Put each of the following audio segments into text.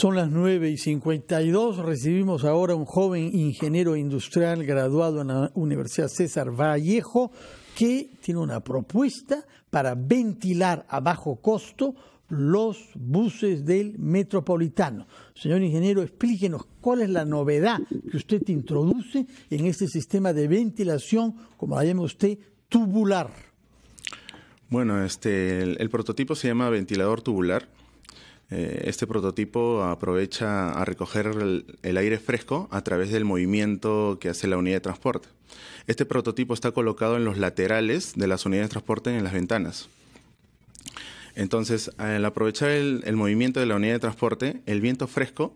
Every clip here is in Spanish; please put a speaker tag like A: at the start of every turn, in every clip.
A: Son las 9 y 52. Recibimos ahora un joven ingeniero industrial graduado en la Universidad César Vallejo que tiene una propuesta para ventilar a bajo costo los buses del metropolitano. Señor ingeniero, explíquenos cuál es la novedad que usted introduce en este sistema de ventilación, como la llama usted, tubular.
B: Bueno, este, el prototipo se llama ventilador tubular eh, este prototipo aprovecha a recoger el, aire fresco a través del movimiento que hace la unidad de transporte. Este prototipo está colocado en los laterales de las unidades de transporte en las ventanas. Entonces, al aprovechar el, movimiento de la unidad de transporte, el viento fresco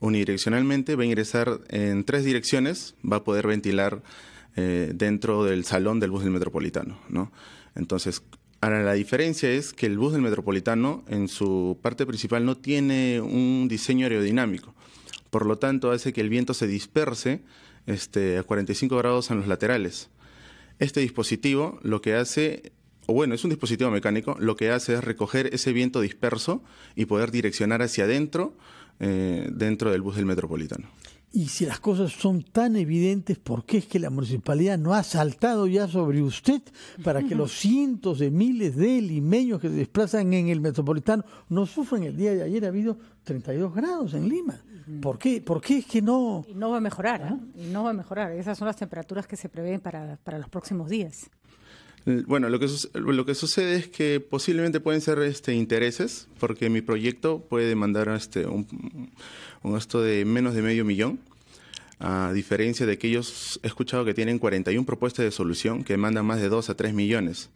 B: unidireccionalmente va a ingresar en tres direcciones, va a poder ventilar eh, dentro del salón del bus del metropolitano. ¿no? Entonces, Ahora, la diferencia es que el bus del Metropolitano en su parte principal no tiene un diseño aerodinámico. Por lo tanto, hace que el viento se disperse este, a 45 grados en los laterales. Este dispositivo lo que hace, o bueno, es un dispositivo mecánico, lo que hace es recoger ese viento disperso y poder direccionar hacia adentro, eh, dentro del bus del Metropolitano.
A: Y si las cosas son tan evidentes, ¿por qué es que la municipalidad no ha saltado ya sobre usted para que los cientos de miles de limeños que se desplazan en el metropolitano no sufren El día de ayer ha habido 32 grados en Lima. ¿Por qué, ¿Por qué es que no...? no va a mejorar, ¿eh? ¿Ah? y no va a mejorar. Esas son las temperaturas que se prevén para, para los próximos días.
B: Bueno, lo que, lo que sucede es que posiblemente pueden ser este, intereses, porque mi proyecto puede demandar este, un, gasto de menos de medio millón, a diferencia de aquellos, he escuchado que tienen 41 propuestas de solución que demandan más de 2 a 3 millones.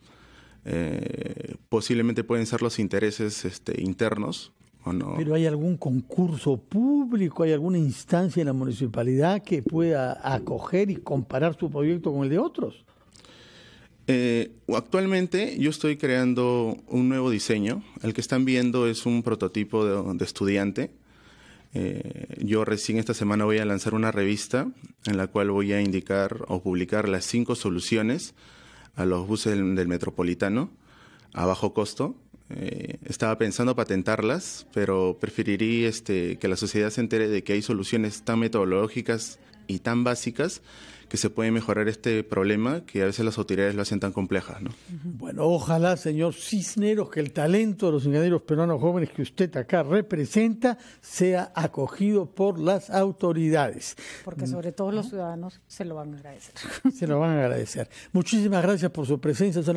B: Eh, posiblemente pueden ser los intereses este, internos no? Pero
A: hay algún concurso público, hay alguna instancia en la municipalidad que pueda acoger y comparar su proyecto con el de otros.
B: Eh, actualmente yo estoy creando un nuevo diseño. El que están viendo es un prototipo de, estudiante. Eh, yo recién esta semana voy a lanzar una revista en la cual voy a indicar o publicar las cinco soluciones a los buses del, metropolitano a bajo costo. Eh, estaba pensando patentarlas, pero preferiría este, que la sociedad se entere de que hay soluciones tan metodológicas y tan básicas que se puede mejorar este problema que a veces las autoridades lo hacen tan complejas. ¿no?
A: Bueno, ojalá, señor Cisneros, que el talento de los ingenieros peruanos jóvenes que usted acá representa sea acogido por las autoridades. Porque mm. sobre todo los ciudadanos se lo van a agradecer. Se lo van a agradecer. Muchísimas gracias por su presencia. Son